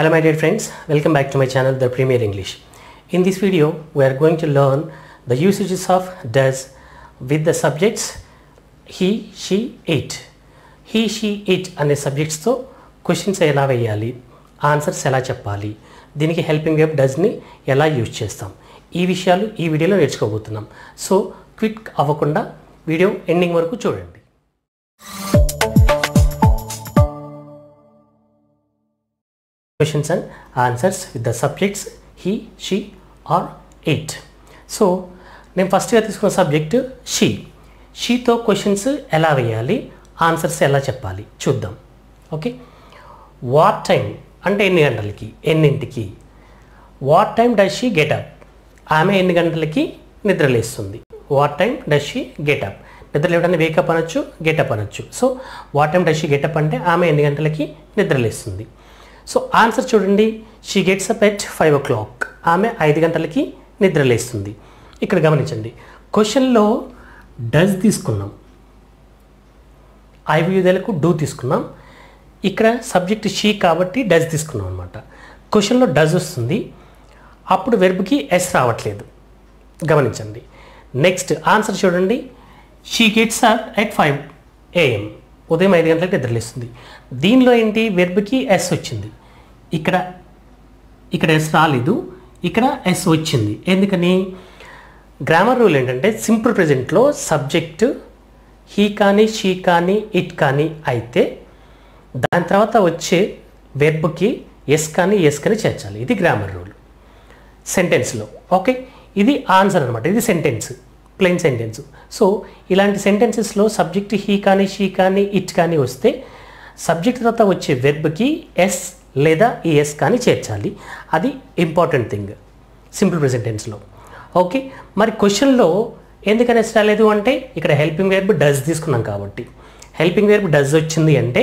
Hello my dear friends, welcome back to my channel The Premier English. In this video, we are going to learn the usages of does with the subjects he, she, it. He, she, it అనే సబ్జెక్ట్స్తో questions ఎలా వేయాలి answers ఎలా చెప్పాలి దీనికి helping verb డజ్ని ఎలా use చేస్తాం ఈ విషయాలు ఈ వీడియోలో నేర్చుకోబోతున్నాం సో క్విక్ అవ్వకుండా వీడియో ఎండింగ్ వరకు చూడండి questions and answers with the subjects he she or it so నేను ఫస్ట్గా తీసుకున్న సబ్జెక్ట్ షీ షీతో క్వశ్చన్స్ ఎలా వేయాలి ఆన్సర్స్ ఎలా చెప్పాలి చూద్దాం ఓకే వాట్ టైం అంటే ఎన్ని గంటలకి ఎన్నింటికి what time does she get up ఆమె ఎన్ని గంటలకి నిద్రలేస్తుంది what time does she get up నిద్ర లేవడానికి వేకప్ అనొచ్చు గెటప్ అనొచ్చు so what time does she get up అంటే ఆమె ఎన్ని గంటలకి నిద్రలేస్తుంది సో ఆన్సర్ చూడండి she gets up at five o'clock ఆమె ఐదు గంటలకి నిద్రలేస్తుంది ఇక్కడ గమనించండి క్వశ్చన్లో డజ్ తీసుకున్నాం ఐ డూ తీసుకున్నాం ఇక్కడ సబ్జెక్ట్ షీ కాబట్టి డజ్ తీసుకున్నాం అనమాట క్వశ్చన్లో డజ్ వస్తుంది అప్పుడు వెర్బ్కి ఎస్ రావట్లేదు గమనించండి నెక్స్ట్ ఆన్సర్ చూడండి she gets up at five AM ఉదయం ఐదు గంటలకు నిద్రలేస్తుంది దీనిలో ఏంటి వెర్బ్కి ఎస్ వచ్చింది ఇక్కడ ఇక్కడ ఎస్ రాలేదు ఇక్కడ ఎస్ వచ్చింది ఎందుకని గ్రామర్ రూల్ ఏంటంటే సింపుల్ ప్రజెంట్లో సబ్జెక్టు హీ కానీ షీ కానీ ఇట్ కానీ అయితే దాని తర్వాత వచ్చే వెబ్కి ఎస్ కానీ ఎస్ కానీ చేర్చాలి ఇది గ్రామర్ రూల్ సెంటెన్స్లో ఓకే ఇది ఆన్సర్ అనమాట ఇది సెంటెన్స్ ప్లెయిన్ సెంటెన్స్ సో ఇలాంటి సెంటెన్సెస్లో సబ్జెక్ట్ హీ కానీ షీ కానీ ఇట్ కానీ వస్తే సబ్జెక్ట్ తర్వాత వచ్చే వెబ్కి ఎస్ లేదా ఈఎస్ కానీ చేర్చాలి అది ఇంపార్టెంట్ థింగ్ సింపుల్ ప్రెసెంటెన్స్లో ఓకే మరి క్వశ్చన్లో ఎందుకని రాలేదు అంటే ఇక్కడ హెల్పింగ్ వెర్బ్ డజ్ తీసుకున్నాం కాబట్టి హెల్పింగ్ వెర్బ్ డజ్ వచ్చింది అంటే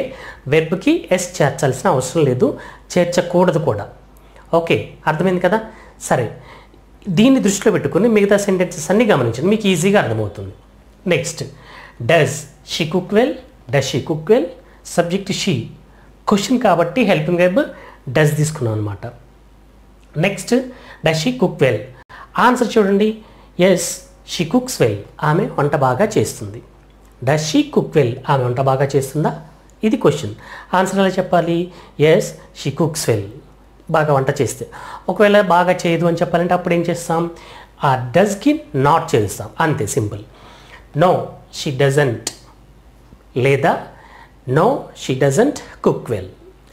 వెర్బ్కి ఎస్ చేర్చాల్సిన అవసరం లేదు చేర్చకూడదు కూడా ఓకే అర్థమైంది కదా సరే దీన్ని దృష్టిలో పెట్టుకుని మిగతా సెంటెన్సెస్ అన్నీ గమనించండి మీకు ఈజీగా అర్థమవుతుంది next does she cook well does she cook well subject she question కాబట్టి హెల్పింగ్ వెబ్ డస్ తీసుకున్నాం అనమాట next does she cook well answer చూడండి ఎస్ షీ కుక్స్ వెల్ ఆమె వంట బాగా చేస్తుంది డస్ షీ కుక్ వెల్ ఆమె వంట బాగా చేస్తుందా ఇది క్వశ్చన్ ఆన్సర్ ఎలా చెప్పాలి ఎస్ షీ కుక్స్ వెల్ బాగా వంట చేస్తే ఒకవేళ బాగా చేయదు అని చెప్పాలంటే అప్పుడు ఏం చేస్తాం ఆ డస్కి నాట్ చేస్తాం అంతే సింపుల్ నో షీ డజంట్ లేదా no she doesn't cook well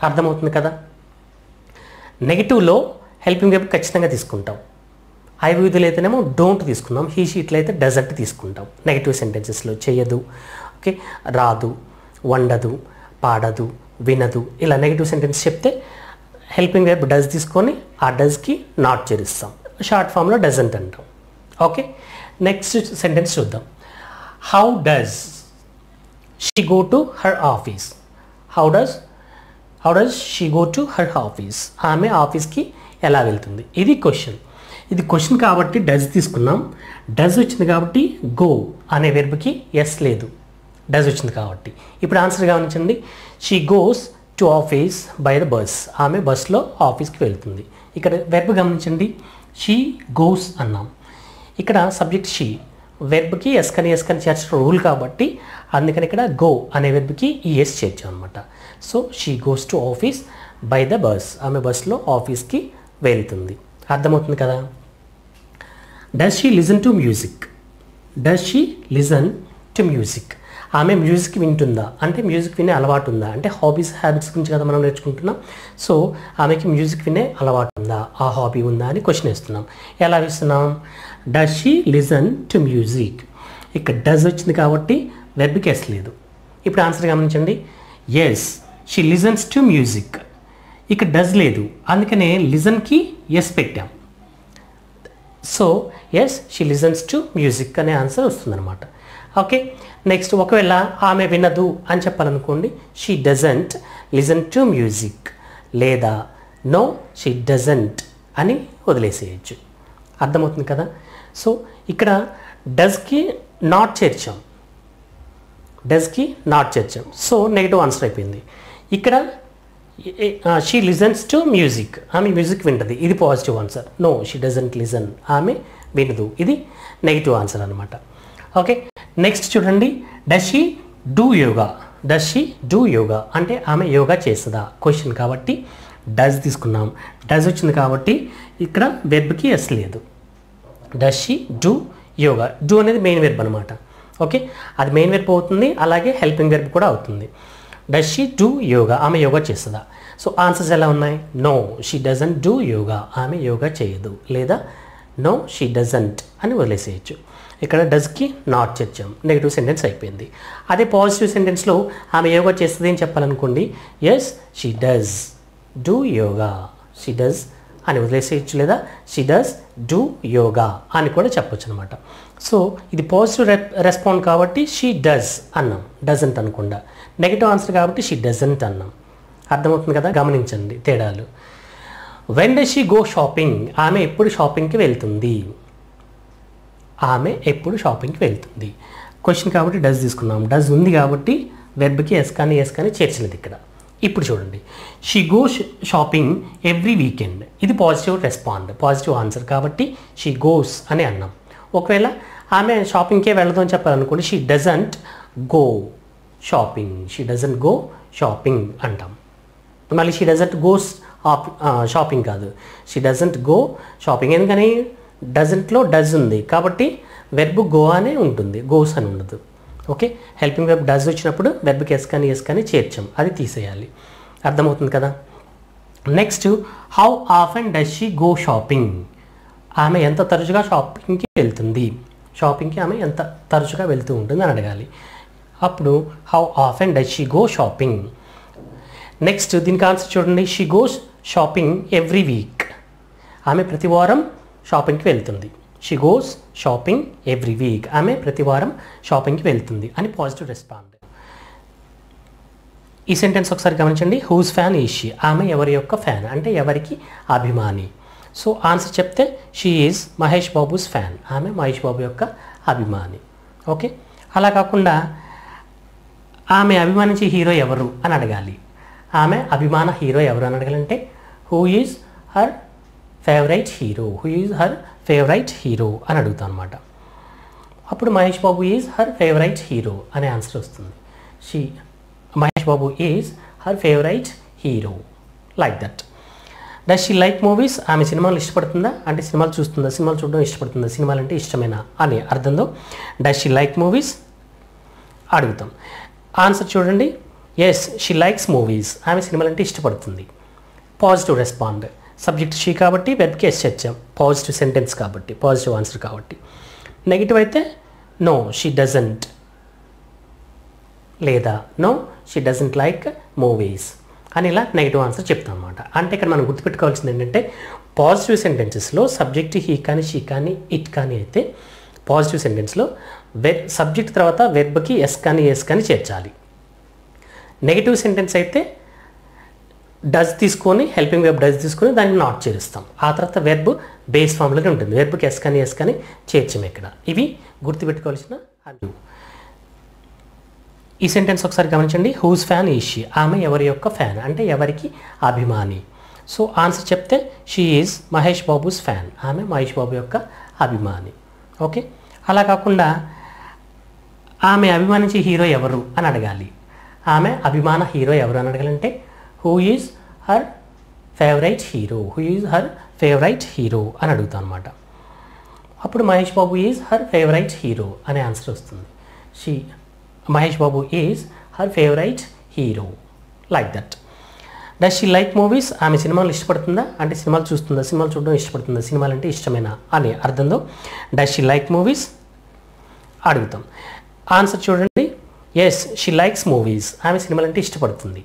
అర్థమవుతుంది కదా నెగిటివ్లో హెల్పింగ్ వేపు ఖచ్చితంగా తీసుకుంటాం ఐ విధులు అయితేనేమో డోంట్ తీసుకుందాం హీ షీట్లో అయితే డజంట్ తీసుకుంటాం నెగిటివ్ సెంటెన్సెస్లో చేయదు ఓకే రాదు వండదు పాడదు వినదు ఇలా నెగిటివ్ సెంటెన్స్ చెప్తే హెల్పింగ్ వేపు డజ్ తీసుకొని ఆ డజ్కి నాట్ చేరిస్తాం షార్ట్ ఫామ్లో డజంట్ అంటాం ఓకే నెక్స్ట్ సెంటెన్స్ చూద్దాం how does she go to her office how does how does she go to her office ఆమె ఆఫీస్కి ఎలా వెళ్తుంది ఇది క్వశ్చన్ ఇది క్వశ్చన్ కాబట్టి డజ్ తీసుకున్నాం డజ్ వచ్చింది కాబట్టి గో అనే వెర్బ్కి ఎస్ లేదు డజ్ వచ్చింది కాబట్టి ఇప్పుడు ఆన్సర్ గమనించండి she goes to office by the bus ఆమె బస్సులో ఆఫీస్కి వెళ్తుంది ఇక్కడ వెర్బ్ గమనించండి షీ గోస్ అన్నాం ఇక్కడ సబ్జెక్ట్ షీ వెర్బ్కి ఎస్ కానీ ఎస్ చేర్చడం రూల్ కాబట్టి అందుకని ఇక్కడ గో అనే వెర్బ్కి ఈ ఎస్ చేర్చాం అనమాట so she goes to office by the bus ఆమె బస్సులో ఆఫీస్కి వెళ్తుంది అర్థమవుతుంది కదా does she listen to music does she listen to music ఆమె మ్యూజిక్ వింటుందా అంటే మ్యూజిక్ వినే అలవాటు ఉందా అంటే హాబీస్ హ్యాబిట్స్ గురించి కదా మనం నేర్చుకుంటున్నాం సో ఆమెకి మ్యూజిక్ వినే అలవాటు ఉందా ఆ హాబీ ఉందా అని క్వశ్చన్ వేస్తున్నాం ఎలా వేస్తున్నాం does she listen to music ఇక్కడ డజ్ వచ్చింది కాబట్టి వెబ్ కేస్ లేదు ఇప్పుడు ఆన్సర్ గమనించండి yes she listens to music ఇక డజ్ లేదు అందుకనే లిజన్కి ఎస్ పెట్టాం so yes she listens to music అనే ఆన్సర్ వస్తుందన్నమాట ఓకే నెక్స్ట్ ఒకవేళ ఆమె వినదు అని చెప్పాలనుకోండి she doesn't listen to music లేదా నో షీ డజంట్ అని వదిలేసేయచ్చు అర్థమవుతుంది కదా సో ఇక్కడ డస్కి నాట్ చేర్చాం డస్కి నాట్ చేర్చాం సో నెగిటివ్ ఆన్సర్ అయిపోయింది ఇక్కడ షీ లిజన్స్ టు మ్యూజిక్ ఆమె మ్యూజిక్ వింటది ఇది positive answer no she doesn't listen ఆమె వినదు ఇది నెగిటివ్ ఆన్సర్ అనమాట ఓకే నెక్స్ట్ చూడండి does do yoga does do yoga అంటే ఆమె యోగా చేస్తుందా క్వశ్చన్ కాబట్టి డజ్ తీసుకున్నాం డజ్ వచ్చింది కాబట్టి ఇక్కడ వెబ్కి ఎస్ లేదు does she do yoga do అనేది మెయిన్ వెర్బ్ అనమాట ఓకే అది మెయిన్ వెర్బ్ అవుతుంది అలాగే హెల్పింగ్ వెర్బ్ కూడా అవుతుంది డస్ షీ డూ యోగా ఆమె యోగా చేస్తుందా సో ఆన్సర్స్ ఎలా ఉన్నాయి no she doesn't do yoga ఆమె యోగా చేయదు లేదా నో షీ డజంట్ అని వదిలేసేయచ్చు ఇక్కడ డజ్కి నాట్ చర్చం నెగిటివ్ సెంటెన్స్ అయిపోయింది అదే పాజిటివ్ సెంటెన్స్లో ఆమె యోగా చేస్తుంది అని చెప్పాలనుకోండి yes she does do yoga she does అని వదిలేసేయచ్చు లేదా షీ డస్ డూ యోగా అని కూడా చెప్పొచ్చు అనమాట సో ఇది పాజిటివ్ రెస్పాండ్ కాబట్టి షీ డస్ అన్నాం డజంట్ అనకుండా నెగిటివ్ ఆన్సర్ కాబట్టి షీ డజంట్ అన్నాం అర్థమవుతుంది కదా గమనించండి తేడాలు when does she go shopping ఆమె ఎప్పుడు షాపింగ్కి వెళ్తుంది ఆమె ఎప్పుడు షాపింగ్కి వెళ్తుంది క్వశ్చన్ కాబట్టి డస్ తీసుకున్నాం డస్ ఉంది కాబట్టి వెబ్కి ఎస్ కానీ ఎస్ కానీ చేర్చలేదు ఇక్కడ ఇప్పుడు చూడండి she goes shopping every weekend ఇది పాజిటివ్ రెస్పాండ్ పాజిటివ్ ఆన్సర్ కాబట్టి షీ గోస్ అని అన్నాం ఒకవేళ ఆమె షాపింగ్కే అని చెప్పాలనుకోండి she doesn't go shopping she doesn't go shopping అంటాం మళ్ళీ షీ డజంట్ గోస్ షాపింగ్ కాదు షీ డజంట్ గో షాపింగ్ ఎందుకని డజంట్లో డజ్ ఉంది కాబట్టి వెర్బు గో అనే ఉంటుంది గోస్ అని ఉండదు ఓకే హెల్పింగ్ వెబ్ డస్ వచ్చినప్పుడు వెబ్కి ఎస్ కానీ ఎస్ కానీ చేర్చాం అది తీసేయాలి అర్థమవుతుంది కదా next how and does she go shopping ఆమె ఎంత తరచుగా షాపింగ్కి వెళ్తుంది షాపింగ్కి ఆమె ఎంత తరచుగా వెళ్తూ ఉంటుంది అని అడగాలి అప్పుడు how and does she go shopping next దీనికి ఆన్సర్ చూడండి she goes shopping every week ఆమె ప్రతి వారం షాపింగ్కి వెళ్తుంది she goes shopping every week ఆమె ప్రతి వారం షాపింగ్కి వెళ్తుంది అని పాజిటివ్ రెస్పాండ్ ఈ సెంటెన్స్ ఒకసారి గమనించండి హూస్ ఫ్యాన్ ఈషీ ఆమె ఎవరి యొక్క ఫ్యాన్ అంటే ఎవరికి అభిమాని సో ఆన్సర్ చెప్తే she is Mahesh Babu's fan ఆమె మహేష్ బాబు యొక్క అభిమాని ఓకే అలా కాకుండా ఆమె అభిమానించే హీరో ఎవరు అని అడగాలి ఆమె అభిమాన హీరో ఎవరు అని అడగాలంటే who is her favourite hero who is her favourite hero అని అడుగుతాం అనమాట అప్పుడు Mahesh Babu is her favourite hero అనే ఆన్సర్ వస్తుంది she Mahesh Babu is her favourite hero like that does she like movies ఆమె సినిమాలు ఇష్టపడుతుందా అంటే సినిమాలు చూస్తుందా సినిమాలు చూడడం ఇష్టపడుతుందా సినిమాలు అంటే ఇష్టమేనా అనే అర్థంలో డస్ షీ లైక్ మూవీస్ అడుగుతాం ఆన్సర్ చూడండి ఎస్ షీ లైక్స్ మూవీస్ ఆమె సినిమాలు అంటే ఇష్టపడుతుంది పాజిటివ్ రెస్పాండ్ సబ్జెక్ట్ షీ కాబట్టి వెబ్కి ఎస్ చేర్చాం పాజిటివ్ సెంటెన్స్ కాబట్టి పాజిటివ్ ఆన్సర్ కాబట్టి నెగిటివ్ అయితే నో షీ డజంట్ లేదా no she doesn't like movies అని ఇలా నెగిటివ్ ఆన్సర్ చెప్తాం అనమాట అంటే ఇక్కడ మనం గుర్తుపెట్టుకోవాల్సింది ఏంటంటే పాజిటివ్ సెంటెన్సెస్లో సబ్జెక్ట్ హీ కానీ షీ కానీ ఇట్ కానీ అయితే పాజిటివ్ సెంటెన్స్లో వెబ్ సబ్జెక్ట్ తర్వాత వెబ్కి ఎస్ కానీ ఎస్ కానీ చేర్చాలి నెగిటివ్ సెంటెన్స్ అయితే డజ్ తీసుకొని హెల్పింగ్ వెబ్ డజ్ తీసుకొని దాన్ని నాట్ చేరుస్తాం ఆ తర్వాత వెబ్ బేస్ ఫామ్లోనే ఉంటుంది వెర్బ్కి ఎస్ కానీ ఎస్ కానీ చేర్చాము ఇక్కడ ఇవి గుర్తుపెట్టుకోవాల్సిన అడ్డు ఈ సెంటెన్స్ ఒకసారి గమనించండి హూస్ ఫ్యాన్ ఈషీ ఆమె ఎవరి యొక్క ఫ్యాన్ అంటే ఎవరికి అభిమాని సో ఆన్సర్ చెప్తే she is Mahesh Babu's fan ఆమె మహేష్ బాబు యొక్క అభిమాని ఓకే అలా కాకుండా ఆమె అభిమానించే హీరో ఎవరు అని అడగాలి ఆమె అభిమాన హీరో ఎవరు అని అడగాలంటే who is her favourite hero who is her favourite hero అని అడుగుతాం అనమాట అప్పుడు Mahesh Babu is her favourite hero అనే ఆన్సర్ వస్తుంది she Mahesh Babu is her favourite hero like that does she like movies ఆమె సినిమాలు ఇష్టపడుతుందా అంటే సినిమాలు చూస్తుందా సినిమాలు చూడడం ఇష్టపడుతుందా సినిమాలు అంటే ఇష్టమేనా అనే అర్థంలో డస్ షీ లైక్ మూవీస్ అడుగుతాం ఆన్సర్ చూడండి ఎస్ షీ లైక్స్ మూవీస్ ఆమె సినిమాలు అంటే ఇష్టపడుతుంది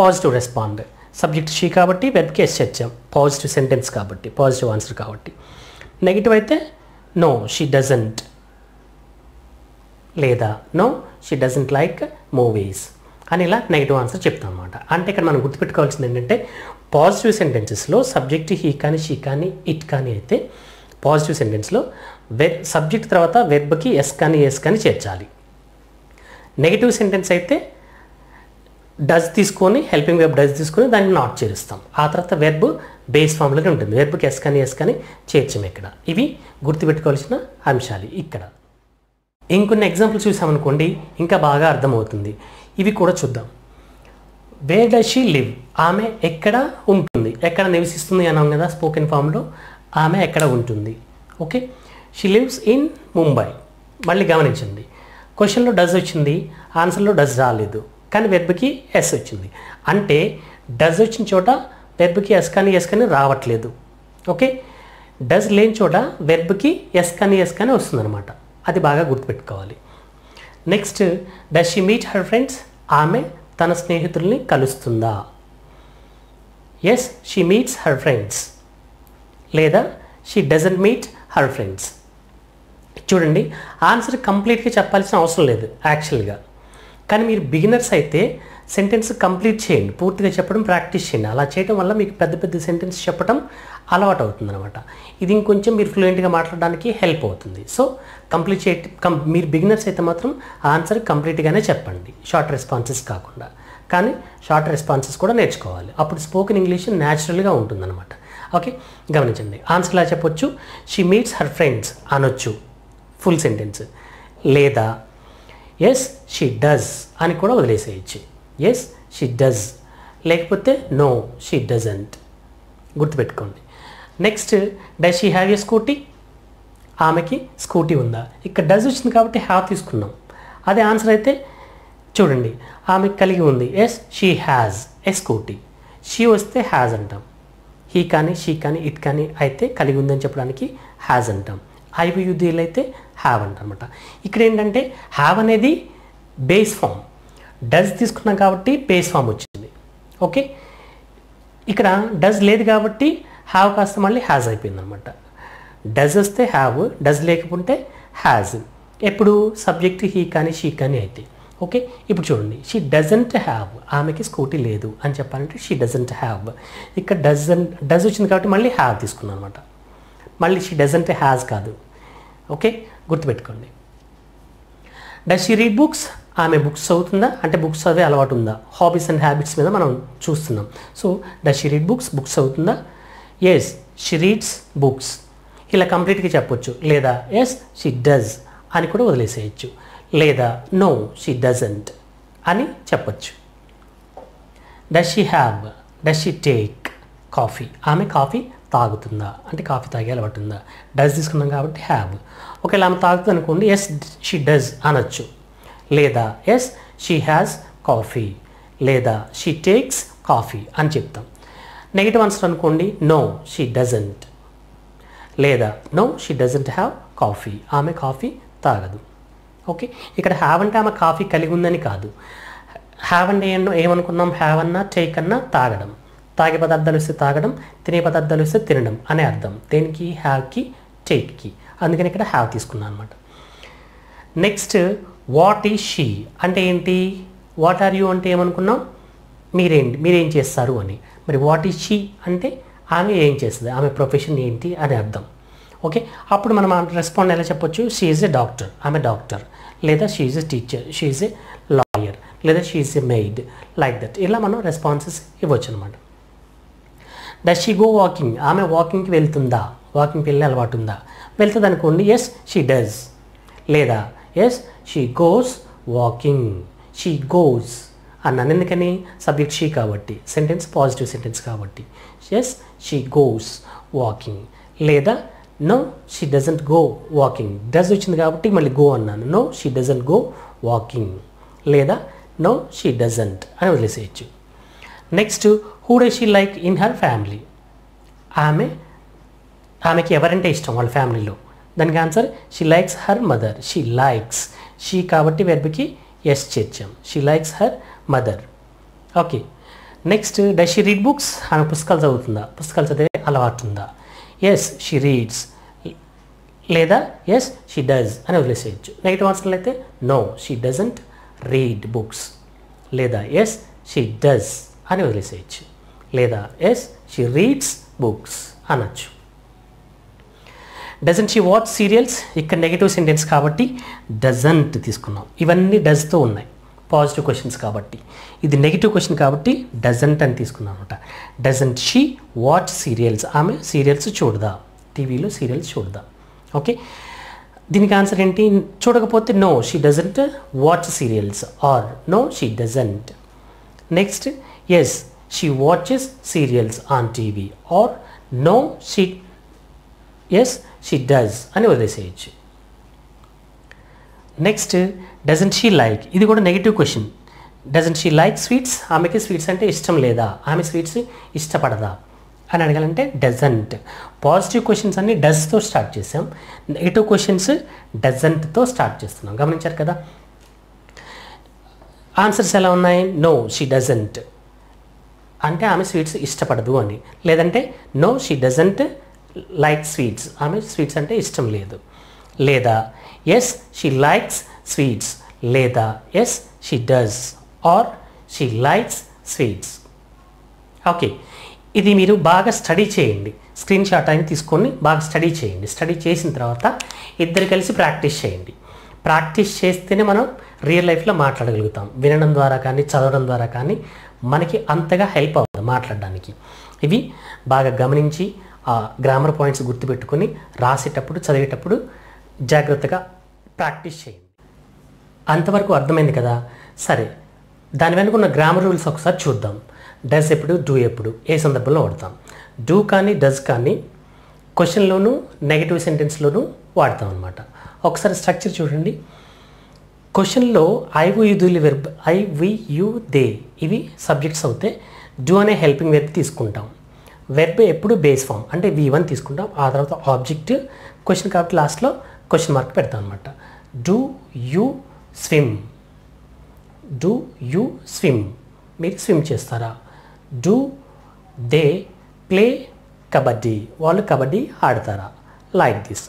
పాజిటివ్ రెస్పాండ్ సబ్జెక్ట్ షీ కాబట్టి వెబ్కి ఎస్ ఇచ్చాం పాజిటివ్ సెంటెన్స్ కాబట్టి పాజిటివ్ ఆన్సర్ కాబట్టి నెగిటివ్ అయితే నో షీ డజంట్ లేదా no she doesn't like movies అని ఇలా నెగిటివ్ ఆన్సర్ చెప్తాం అనమాట అంటే ఇక్కడ మనం గుర్తుపెట్టుకోవాల్సింది ఏంటంటే పాజిటివ్ సెంటెన్సెస్లో సబ్జెక్ట్ హీ కానీ షీ కానీ ఇట్ కానీ అయితే పాజిటివ్ సెంటెన్స్లో వె సబ్జెక్ట్ తర్వాత వెబ్కి ఎస్ కానీ ఎస్ కానీ చేర్చాలి నెగిటివ్ సెంటెన్స్ అయితే డజ్ తీసుకొని హెల్పింగ్ వెబ్ డజ్ తీసుకొని దాన్ని నాట్ చేరుస్తాం ఆ తర్వాత వెబ్ బేస్ ఫామ్లోనే ఉంటుంది వెబ్కి ఎస్ కానీ ఎస్ కానీ చేర్చాం ఇక్కడ ఇవి గుర్తుపెట్టుకోవాల్సిన అంశాలు ఇక్కడ ఇంకొన్ని ఎగ్జాంపుల్స్ చూసామనుకోండి ఇంకా బాగా అర్థమవుతుంది ఇవి కూడా చూద్దాం వేర్ డస్ షీ లివ్ ఆమె ఎక్కడ ఉంటుంది ఎక్కడ నివసిస్తుంది అన్నాం కదా స్పోకెన్ ఫామ్లో ఆమె ఎక్కడ ఉంటుంది okay she lives in Mumbai మళ్ళీ గమనించండి క్వశ్చన్లో డజ్ వచ్చింది ఆన్సర్లో డజ్ రాలేదు కానీ వెర్బ్కి ఎస్ వచ్చింది అంటే డజ్ వచ్చిన చోట వెర్బ్కి ఎస్ కానీ ఎస్ కానీ రావట్లేదు ఓకే డజ్ లేని చోట వెర్బ్కి ఎస్ కానీ ఎస్ కానీ వస్తుందన్నమాట అది బాగా గుర్తుపెట్టుకోవాలి next does she meet her friends ఆమె తన స్నేహితుల్ని కలుస్తుందా yes she meets her friends లేదా she doesn't meet her friends చూడండి ఆన్సర్ కంప్లీట్గా చెప్పాల్సిన అవసరం లేదు యాక్చువల్గా కానీ మీరు బిగినర్స్ అయితే సెంటెన్స్ కంప్లీట్ చేయండి పూర్తిగా చెప్పడం ప్రాక్టీస్ చేయండి అలా చేయడం వల్ల మీకు పెద్ద పెద్ద సెంటెన్స్ చెప్పడం అలవాటు అవుతుందన్నమాట ఇది ఇంకొంచెం మీరు ఫ్లూయెంట్గా మాట్లాడడానికి హెల్ప్ అవుతుంది సో కంప్లీట్ చే మీరు బిగినర్స్ అయితే మాత్రం ఆన్సర్ కంప్లీట్గానే చెప్పండి షార్ట్ రెస్పాన్సెస్ కాకుండా కానీ షార్ట్ రెస్పాన్సెస్ కూడా నేర్చుకోవాలి అప్పుడు స్పోకెన్ ఇంగ్లీష్ న్యాచురల్గా ఉంటుందన్నమాట ఓకే గమనించండి ఆన్సర్ ఇలా చెప్పొచ్చు షీ మీట్స్ హర్ ఫ్రెండ్స్ అనొచ్చు ఫుల్ సెంటెన్స్ లేదా ఎస్ షీ డస్ అని కూడా వదిలేసేయచ్చు ఎస్ షీ డస్ లేకపోతే నో షీ డజంట్ గుర్తుపెట్టుకోండి next does she have a scooty ఆమెకి స్కూటీ ఉందా ఇక్కడ డజ్ వచ్చింది కాబట్టి హ్యావ్ తీసుకున్నాం అదే ఆన్సర్ అయితే చూడండి ఆమెకి కలిగి ఉంది yes she has a scooty she వస్తే హ్యాజ్ అంటాం హీ కానీ షీ కానీ ఇట్ కానీ అయితే కలిగి ఉందని చెప్పడానికి హ్యాజ్ అంటాం హైవ్ యు అయితే హ్యావ్ అంటారనమాట ఇక్కడ ఏంటంటే హ్యావ్ అనేది బేస్ ఫామ్ డస్ తీసుకున్నాం కాబట్టి బేస్ ఫామ్ వచ్చింది ఓకే ఇక్కడ డస్ లేదు కాబట్టి హ్యావ్ కాస్త మళ్ళీ హ్యాజ్ అయిపోయింది అనమాట డజ్ వస్తే హ్యావ్ డజ్ లేకపోతే హ్యాజ్ ఎప్పుడు సబ్జెక్ట్ హీ కానీ షీ కానీ అయితే ఓకే ఇప్పుడు చూడండి షీ డజంట్ హ్యావ్ ఆమెకి స్కూటీ లేదు అని చెప్పాలంటే షీ డజంట్ హ్యావ్ ఇక్కడ డజన్ డజ్ వచ్చింది కాబట్టి మళ్ళీ హ్యావ్ తీసుకున్నాను అనమాట మళ్ళీ షీ డజంట్ హ్యాస్ కాదు ఓకే గుర్తుపెట్టుకోండి డస్ షీ రీడ్ బుక్స్ ఆమె బుక్స్ చదువుతుందా అంటే బుక్స్ చదివే అలవాటు ఉందా హాబీస్ అండ్ హ్యాబిట్స్ మీద మనం చూస్తున్నాం so does she read books books చదువుతుందా ఎస్ షీ రీడ్స్ బుక్స్ ఇలా కంప్లీట్గా చెప్పొచ్చు లేదా ఎస్ షీ డజ్ అని కూడా వదిలేసేయచ్చు లేదా నో షీ డజంట్ అని చెప్పొచ్చు does she have does she take coffee ఆమె కాఫీ తాగుతుందా అంటే కాఫీ తాగే అలవాటుందా డజ్ తీసుకున్నాం కాబట్టి హ్యావ్ ఒకవేళ ఆమె తాగుతుంది అనుకోండి ఎస్ షీ డజ్ అనొచ్చు లేదా ఎస్ షీ హ్యాస్ కాఫీ లేదా షీ టేక్స్ కాఫీ అని చెప్తాం నెగిటివ్ ఆన్సర్ అనుకోండి నో షీ డజంట్ లేదా no she doesn't have coffee ఆమె కాఫీ తాగదు ఓకే ఇక్కడ హ్యావ్ అంటే ఆమె కాఫీ కలిగి ఉందని కాదు హ్యావ్ అంటే ఏమనుకున్నాం హ్యావ్ అన్నా టేక్ అన్నా తాగడం తాగే పదార్థాలు వస్తే తాగడం తినే పదార్థాలు వస్తే తినడం అనే అర్థం దేనికి హ్యావ్కి టేక్కి అందుకని ఇక్కడ హ్యావ్ తీసుకున్నాను అనమాట నెక్స్ట్ వాట్ ఈ షీ అంటే ఏంటి వాట్ ఆర్ యూ అంటే ఏమనుకున్నాం మీరేంటి మీరేం చేస్తారు అని మరి వాట్ ఈ షీ అంటే ఆమె ఏం చేస్తుంది ఆమె ప్రొఫెషన్ ఏంటి అని అర్థం ఓకే అప్పుడు మనం రెస్పాండ్ ఎలా చెప్పొచ్చు షీ ఎ డాక్టర్ ఆమె డాక్టర్ లేదా she a teacher she a lawyer లేదా she a maid like that ఇలా మనం రెస్పాన్సెస్ ఇవ్వచ్చు అనమాట డస్ షీ గో వాకింగ్ ఆమె వాకింగ్కి వెళ్తుందా వాకింగ్కి వెళ్ళే అలవాటు ఉందా వెళ్తుంది అనుకోండి ఎస్ షీ డస్ లేదా yes she goes walking she goes అన్నాను ఎందుకని సబ్జెక్ట్ షీ కాబట్టి సెంటెన్స్ పాజిటివ్ సెంటెన్స్ కాబట్టి ఎస్ షీ గోస్ వాకింగ్ లేదా no she doesn't go walking does వచ్చింది కాబట్టి మళ్ళీ గో అన్నాను no she doesn't go walking లేదా నో షీ డజంట్ అని వదిలేసేయచ్చు next who she like in her family ఆమె ఆమెకి ఎవరంటే ఇష్టం వాళ్ళ ఫ్యామిలీలో దానికి answer she likes her mother she likes she కాబట్టి వెర్బికి ఎస్ చేర్చాం she likes her mother okay next does she read books ఆమె పుస్తకాలు చదువుతుందా పుస్తకాలు చదివే అలవాటు ఉందా ఎస్ షీ రీడ్స్ లేదా ఎస్ షీ డజ్ అని వదిలేసేయచ్చు నెగిటివ్ ఆన్సర్లు అయితే no she doesn't read books లేదా ఎస్ షీ డజ్ అని వదిలేసేయచ్చు లేదా ఎస్ షీ రీడ్స్ బుక్స్ అనొచ్చు డజన్ షీ వాచ్ సీరియల్స్ ఇక్కడ నెగిటివ్ సెంటెన్స్ కాబట్టి డజంట్ తీసుకున్నాం ఇవన్నీ డజ్తో ఉన్నాయి పాజిటివ్ క్వశ్చన్స్ కాబట్టి ఇది నెగిటివ్ క్వశ్చన్ కాబట్టి డజంట్ అని తీసుకున్నాం అనమాట డజంట్ షీ వాచ్ సీరియల్స్ ఆమె సీరియల్స్ చూడదా టీవీలో సీరియల్స్ చూడదా ఓకే దీనికి ఆన్సర్ ఏంటి చూడకపోతే no she doesn't watch serials or no she doesn't next yes she watches serials on TV or no she yes she does అని వదిలేసేయచ్చు నెక్స్ట్ డజన్ షీ లైక్ ఇది కూడా negative question doesn't she like sweets ఆమెకి sweets అంటే ఇష్టం లేదా ఆమె sweets ఇష్టపడదా అని అడగాలంటే డజంట్ పాజిటివ్ క్వశ్చన్స్ అన్ని డజ్తో స్టార్ట్ చేసాం నెగిటివ్ క్వశ్చన్స్ డజంట్తో స్టార్ట్ చేస్తున్నాం గమనించారు కదా ఆన్సర్స్ ఎలా ఉన్నాయి నో షీ డజంట్ అంటే ఆమె స్వీట్స్ ఇష్టపడదు అని లేదంటే no she doesn't like sweets ఆమె స్వీట్స్ అంటే ఇష్టం లేదు లేదా ఎస్ షీ లైక్స్ స్వీట్స్ లేదా yes she does or she likes sweets okay ఇది మీరు బాగా స్టడీ చేయండి స్క్రీన్ షాట్ అయిన తీసుకొని బాగా స్టడీ చేయండి స్టడీ చేసిన తర్వాత ఇద్దరు కలిసి ప్రాక్టీస్ చేయండి ప్రాక్టీస్ చేస్తేనే మనం రియల్ లైఫ్లో మాట్లాడగలుగుతాం వినడం ద్వారా కానీ చదవడం ద్వారా కానీ మనకి అంతగా హెల్ప్ అవ్వదు మాట్లాడడానికి ఇవి బాగా గమనించి ఆ గ్రామర్ పాయింట్స్ గుర్తుపెట్టుకొని రాసేటప్పుడు చదివేటప్పుడు జాగ్రత్తగా ప్రాక్టీస్ చేయండి అంతవరకు అర్థమైంది కదా సరే దాని వెనుక ఉన్న గ్రామర్ రూల్స్ ఒకసారి చూద్దాం డస్ ఎప్పుడు డూ ఎప్పుడు ఏ సందర్భంలో వాడతాం డూ కానీ డస్ కానీ క్వశ్చన్లోనూ నెగిటివ్ సెంటెన్స్లోనూ వాడతాం అనమాట ఒకసారి స్ట్రక్చర్ చూడండి క్వశ్చన్లో ఐ వు యు దూలి verb I we you they ఇవి సబ్జెక్ట్స్ అవుతే డూ అనే హెల్పింగ్ వెర్బ్ తీసుకుంటాం వెర్బ్ ఎప్పుడు బేస్ ఫామ్ అంటే వి వన్ తీసుకుంటాం ఆ తర్వాత ఆబ్జెక్ట్ క్వశ్చన్ కాబట్టి లాస్ట్లో క్వశ్చన్ మార్క్ పెడతాం అనమాట do you swim do you swim మీరు స్విమ్ చేస్తారా డూ దే ప్లే కబడ్డీ వాళ్ళు కబడ్డీ ఆడతారా లైక్ దిస్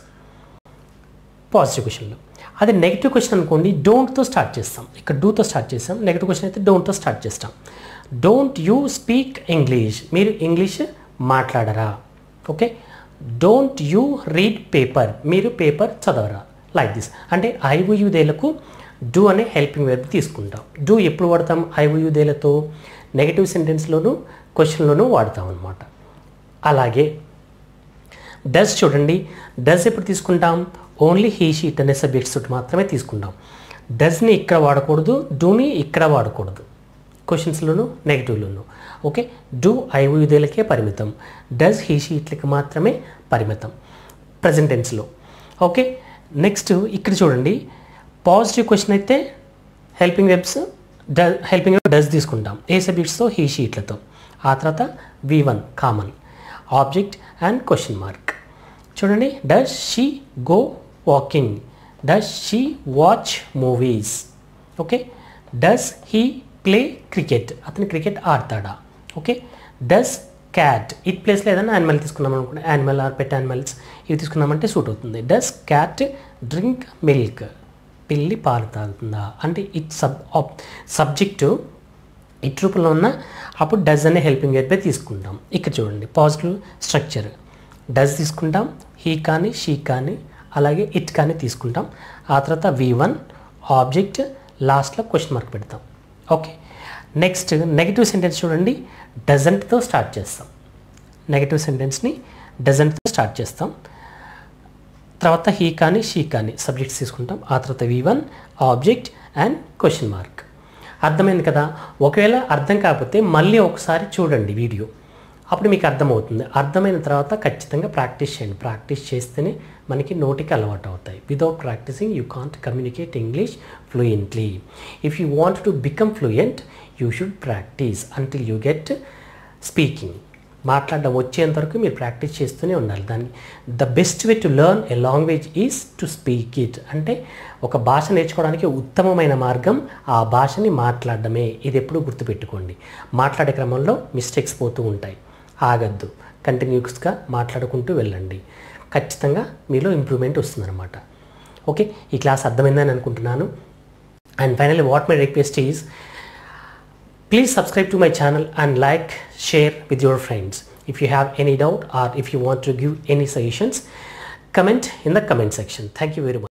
పాజిటివ్ క్వశ్చన్లో అదే నెగిటివ్ క్వశ్చన్ అనుకోండి డోంట్తో స్టార్ట్ చేస్తాం ఇక్కడ డూతో స్టార్ట్ చేస్తాం నెగిటివ్ క్వశ్చన్ అయితే డోంట్తో స్టార్ట్ చేస్తాం డోంట్ యూ స్పీక్ ఇంగ్లీష్ మీరు ఇంగ్లీష్ మాట్లాడరా okay don't you read paper మీరు పేపర్ చదవరా లైక్ దిస్ అంటే యూదేలకు డూ అనే హెల్పింగ్ వెబ్ తీసుకుంటాం డూ ఎప్పుడు వాడతాం యూదేలతో నెగిటివ్ సెంటెన్స్లోనూ క్వశ్చన్లోనూ వాడతాం అనమాట అలాగే డస్ చూడండి డస్ ఎప్పుడు తీసుకుంటాం ఓన్లీ హీ షీ అనే సబ్జెక్ట్స్ మాత్రమే తీసుకుంటాం డజ్ని ఇక్కడ వాడకూడదు డూని ఇక్కడ వాడకూడదు క్వశ్చన్స్లోను నెగిటివ్లోను ఓకే డూ ఐ ఇదేలకే పరిమితం డజ్ హీ షీట్లకి మాత్రమే పరిమితం ప్రజెంటెన్స్లో ఓకే నెక్స్ట్ ఇక్కడ చూడండి పాజిటివ్ క్వశ్చన్ అయితే helping verbs the helping does తీసుకుంటాం ఏ సబ్జెక్ట్స్తో హీ షీట్లతో ఆ తర్వాత V one common object and question mark చూడండి does she go walking does she watch movies okay does he play cricket అతను క్రికెట్ ఆడతాడా ఓకే డస్ క్యాట్ ఇట్ ప్లేస్లో ఏదైనా యానిమల్ తీసుకున్నాం అనుకుంటే యానిమల్ ఆర్ పెట్ యానిమల్స్ ఇవి తీసుకున్నామంటే సూట్ అవుతుంది డస్ క్యాట్ డ్రింక్ మిల్క్ పిల్లి పాలు తాగుతుందా అంటే ఇట్ సబ్ సబ్జెక్టు ఇట్ రూపంలో ఉన్న అప్పుడు డజ్ అనే హెల్పింగ్ వెర్బే తీసుకుంటాం ఇక్కడ చూడండి పాజిటివ్ స్ట్రక్చర్ డజ్ తీసుకుంటాం హీ కానీ షీ కానీ అలాగే ఇట్ కానీ తీసుకుంటాం ఆ తర్వాత వి వన్ ఆబ్జెక్ట్ లాస్ట్లో క్వశ్చన్ మార్క్ పెడతాం ఓకే నెక్స్ట్ నెగిటివ్ సెంటెన్స్ చూడండి డజంట్తో స్టార్ట్ చేస్తాం నెగిటివ్ సెంటెన్స్ని డజంట్తో స్టార్ట్ చేస్తాం తర్వాత హీ కానీ షీ కానీ సబ్జెక్ట్స్ తీసుకుంటాం ఆ తర్వాత V one object and question mark అర్థమైంది కదా ఒకవేళ అర్థం కాకపోతే మళ్ళీ ఒకసారి చూడండి వీడియో అప్పుడు మీకు అర్థమవుతుంది అర్థమైన తర్వాత ఖచ్చితంగా ప్రాక్టీస్ చేయండి ప్రాక్టీస్ చేస్తేనే మనకి నోటికి అలవాటు అవుతాయి without practising you can't communicate English fluently if you want to become fluent you should practise until you get speaking మాట్లాడడం వచ్చేంత వరకు మీరు ప్రాక్టీస్ చేస్తూనే ఉండాలి దాన్ని the best way to learn a language is to speak it అంటే ఒక భాష నేర్చుకోవడానికి ఉత్తమమైన మార్గం ఆ భాషని మాట్లాడడమే ఇది ఎప్పుడూ గుర్తుపెట్టుకోండి మాట్లాడే క్రమంలో మిస్టేక్స్ పోతూ ఉంటాయి ఆగద్దు కంటిన్యూస్గా మాట్లాడుకుంటూ వెళ్ళండి ఖచ్చితంగా మీలో ఇంప్రూవ్మెంట్ వస్తుందన్నమాట ఓకే ఈ క్లాస్ అర్థమైందని అనుకుంటున్నాను and finally what my request is please subscribe to my channel and like share with your friends if you have any doubt or if you want to give any suggestions comment in the comment section thank you very much